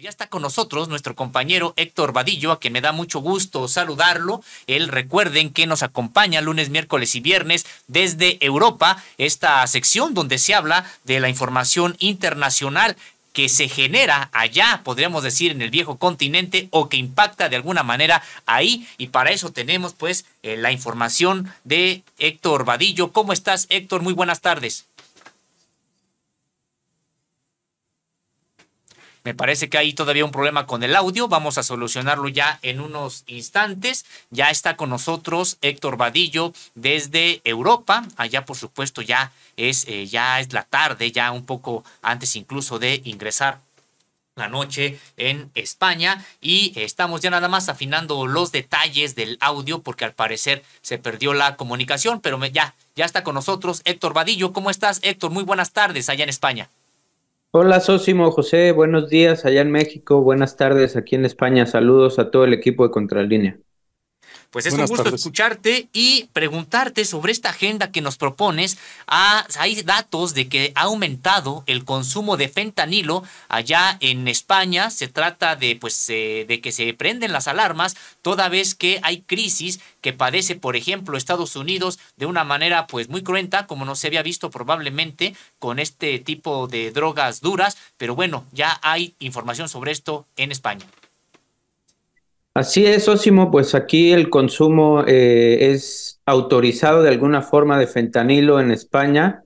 Ya está con nosotros nuestro compañero Héctor Vadillo, a quien me da mucho gusto saludarlo. Él recuerden que nos acompaña lunes, miércoles y viernes desde Europa, esta sección donde se habla de la información internacional que se genera allá, podríamos decir, en el viejo continente o que impacta de alguna manera ahí. Y para eso tenemos pues eh, la información de Héctor Vadillo. ¿Cómo estás, Héctor? Muy buenas tardes. Me parece que hay todavía un problema con el audio. Vamos a solucionarlo ya en unos instantes. Ya está con nosotros Héctor Vadillo desde Europa. Allá, por supuesto, ya es, eh, ya es la tarde, ya un poco antes incluso de ingresar la noche en España y estamos ya nada más afinando los detalles del audio porque al parecer se perdió la comunicación, pero ya, ya está con nosotros Héctor Vadillo. ¿Cómo estás Héctor? Muy buenas tardes allá en España. Hola, Sosimo José, buenos días allá en México, buenas tardes aquí en España. Saludos a todo el equipo de Contralínea. Pues es un gusto escucharte y preguntarte sobre esta agenda que nos propones. Ah, hay datos de que ha aumentado el consumo de fentanilo allá en España. Se trata de, pues, eh, de que se prenden las alarmas toda vez que hay crisis que padece, por ejemplo, Estados Unidos de una manera pues muy cruenta, como no se había visto probablemente con este tipo de drogas duras. Pero bueno, ya hay información sobre esto en España. Así es, Osimo, pues aquí el consumo eh, es autorizado de alguna forma de fentanilo en España,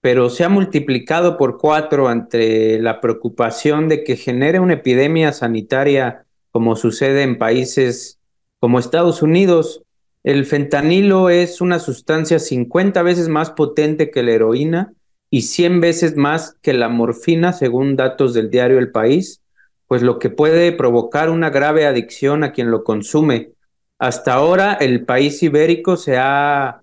pero se ha multiplicado por cuatro ante la preocupación de que genere una epidemia sanitaria como sucede en países como Estados Unidos. El fentanilo es una sustancia 50 veces más potente que la heroína y 100 veces más que la morfina, según datos del diario El País pues lo que puede provocar una grave adicción a quien lo consume. Hasta ahora el país ibérico se ha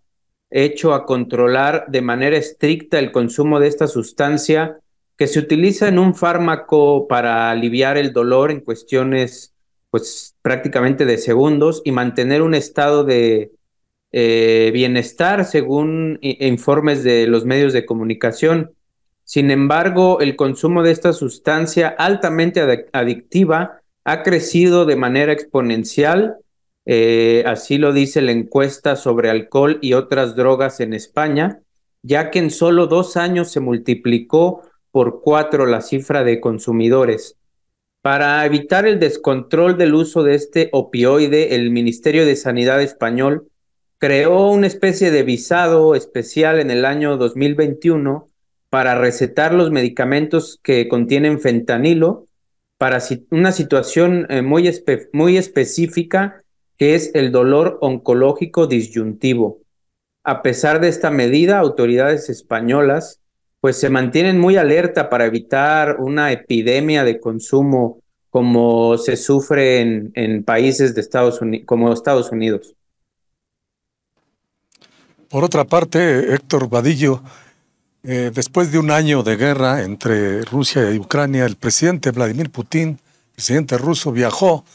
hecho a controlar de manera estricta el consumo de esta sustancia que se utiliza en un fármaco para aliviar el dolor en cuestiones pues prácticamente de segundos y mantener un estado de eh, bienestar según e, e, informes de los medios de comunicación. Sin embargo, el consumo de esta sustancia altamente adictiva ha crecido de manera exponencial, eh, así lo dice la encuesta sobre alcohol y otras drogas en España, ya que en solo dos años se multiplicó por cuatro la cifra de consumidores. Para evitar el descontrol del uso de este opioide, el Ministerio de Sanidad español creó una especie de visado especial en el año 2021 para recetar los medicamentos que contienen fentanilo para una situación eh, muy, muy específica que es el dolor oncológico disyuntivo. A pesar de esta medida, autoridades españolas pues se mantienen muy alerta para evitar una epidemia de consumo como se sufre en, países de Estados Unidos, como Estados Unidos. Por otra parte, Héctor Vadillo, eh, después de un año de guerra entre Rusia y Ucrania, el presidente Vladimir Putin, presidente ruso, viajó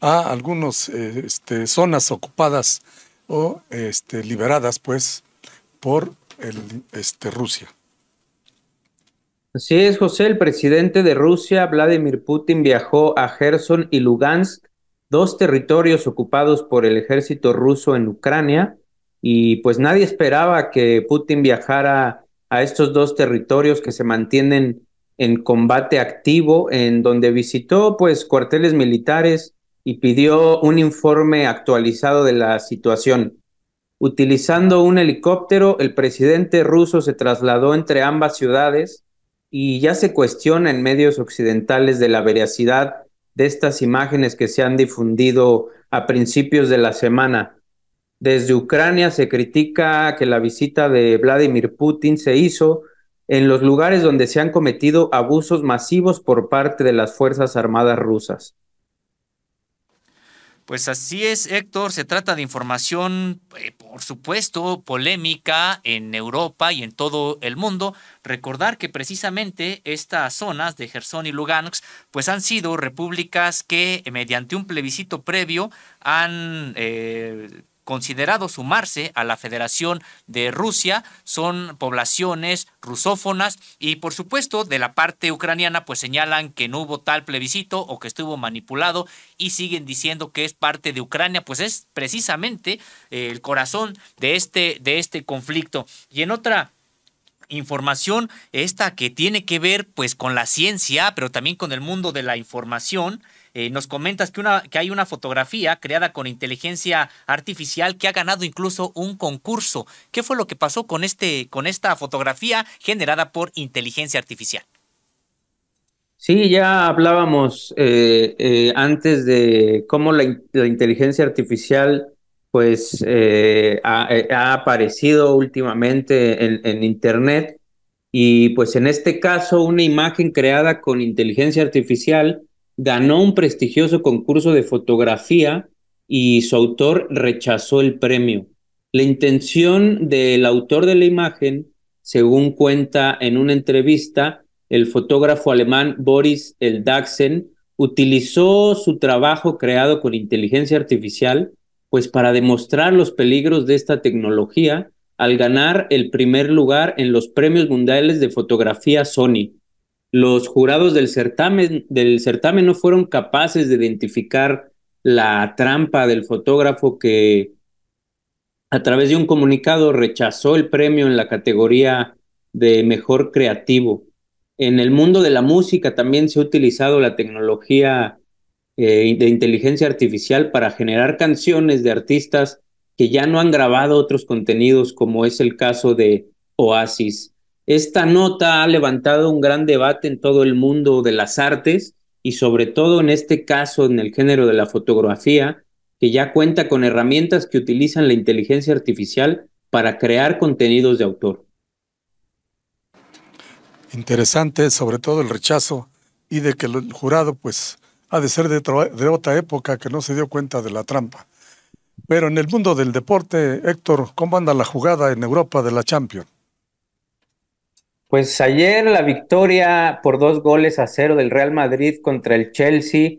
a algunas eh, este, zonas ocupadas o este, liberadas, pues, por el, este, Rusia. Así es, José, el presidente de Rusia, Vladimir Putin, viajó a Gerson y Lugansk, dos territorios ocupados por el ejército ruso en Ucrania, y pues nadie esperaba que Putin viajara a estos dos territorios que se mantienen en combate activo, en donde visitó pues cuarteles militares y pidió un informe actualizado de la situación. Utilizando un helicóptero, el presidente ruso se trasladó entre ambas ciudades y ya se cuestiona en medios occidentales de la veracidad de estas imágenes que se han difundido a principios de la semana. Desde Ucrania se critica que la visita de Vladimir Putin se hizo en los lugares donde se han cometido abusos masivos por parte de las Fuerzas Armadas rusas. Pues así es, Héctor, se trata de información, eh, por supuesto, polémica en Europa y en todo el mundo. Recordar que precisamente estas zonas de Gerson y Lugansk, pues han sido repúblicas que mediante un plebiscito previo han... Eh, considerado sumarse a la Federación de Rusia. Son poblaciones rusófonas y por supuesto de la parte ucraniana pues señalan que no hubo tal plebiscito o que estuvo manipulado y siguen diciendo que es parte de Ucrania, pues es precisamente eh, el corazón de este, de este conflicto. Y en otra información, esta que tiene que ver pues con la ciencia, pero también con el mundo de la información, eh, nos comentas que, hay una fotografía creada con inteligencia artificial que ha ganado incluso un concurso. ¿Qué fue lo que pasó con, este, esta fotografía generada por inteligencia artificial? Sí, ya hablábamos eh, eh, antes de cómo la, inteligencia artificial pues, ha, aparecido últimamente en, en, Internet y pues en este caso una imagen creada con inteligencia artificial ganó un prestigioso concurso de fotografía y su autor rechazó el premio. La intención del autor de la imagen, según cuenta en una entrevista, el fotógrafo alemán Boris Eldaxen utilizó su trabajo creado con inteligencia artificial pues para demostrar los peligros de esta tecnología al ganar el primer lugar en los premios mundiales de fotografía Sony los jurados del certamen, del certamen no fueron capaces de identificar la trampa del fotógrafo que a través de un comunicado rechazó el premio en la categoría de mejor creativo. En el mundo de la música también se ha utilizado la tecnología eh, de inteligencia artificial para generar canciones de artistas que ya no han grabado otros contenidos, como es el caso de Oasis. Esta nota ha levantado un gran debate en todo el mundo de las artes y sobre todo en este caso en el género de la fotografía, que ya cuenta con herramientas que utilizan la inteligencia artificial para crear contenidos de autor. Interesante, sobre todo el rechazo y de que el jurado pues ha de ser de, otra época que no se dio cuenta de la trampa. Pero en el mundo del deporte, Héctor, ¿cómo anda la jugada en Europa de la Champions? Pues ayer la victoria por dos goles a cero del Real Madrid contra el Chelsea,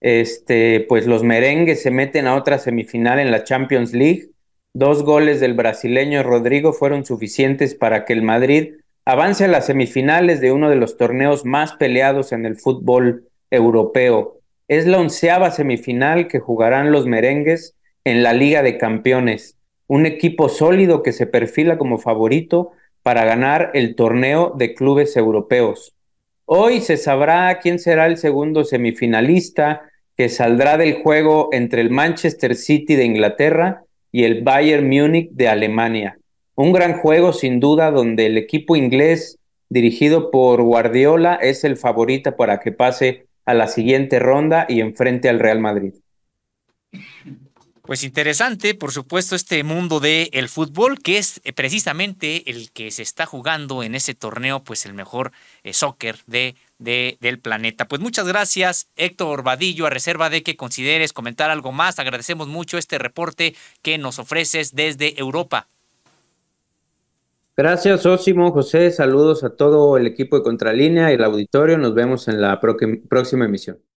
este, pues los merengues se meten a otra semifinal en la Champions League. Dos goles del brasileño Rodrigo fueron suficientes para que el Madrid avance a las semifinales de uno de los torneos más peleados en el fútbol europeo. Es la onceava semifinal que jugarán los merengues en la Liga de Campeones. Un equipo sólido que se perfila como favorito para ganar el torneo de clubes europeos. Hoy se sabrá quién será el segundo semifinalista que saldrá del juego entre el Manchester City de Inglaterra y el Bayern Múnich de Alemania. Un gran juego sin duda donde el equipo inglés dirigido por Guardiola es el favorito para que pase a la siguiente ronda y enfrente al Real Madrid. Pues interesante, por supuesto, este mundo del el fútbol, que es eh, precisamente el que se está jugando en ese torneo, pues el mejor eh, soccer de, del planeta. Pues muchas gracias, Héctor orbadillo a reserva de que consideres comentar algo más. Agradecemos mucho este reporte que nos ofreces desde Europa. Gracias, Ósimo, José. Saludos a todo el equipo de Contralínea y el auditorio. Nos vemos en la próxima emisión.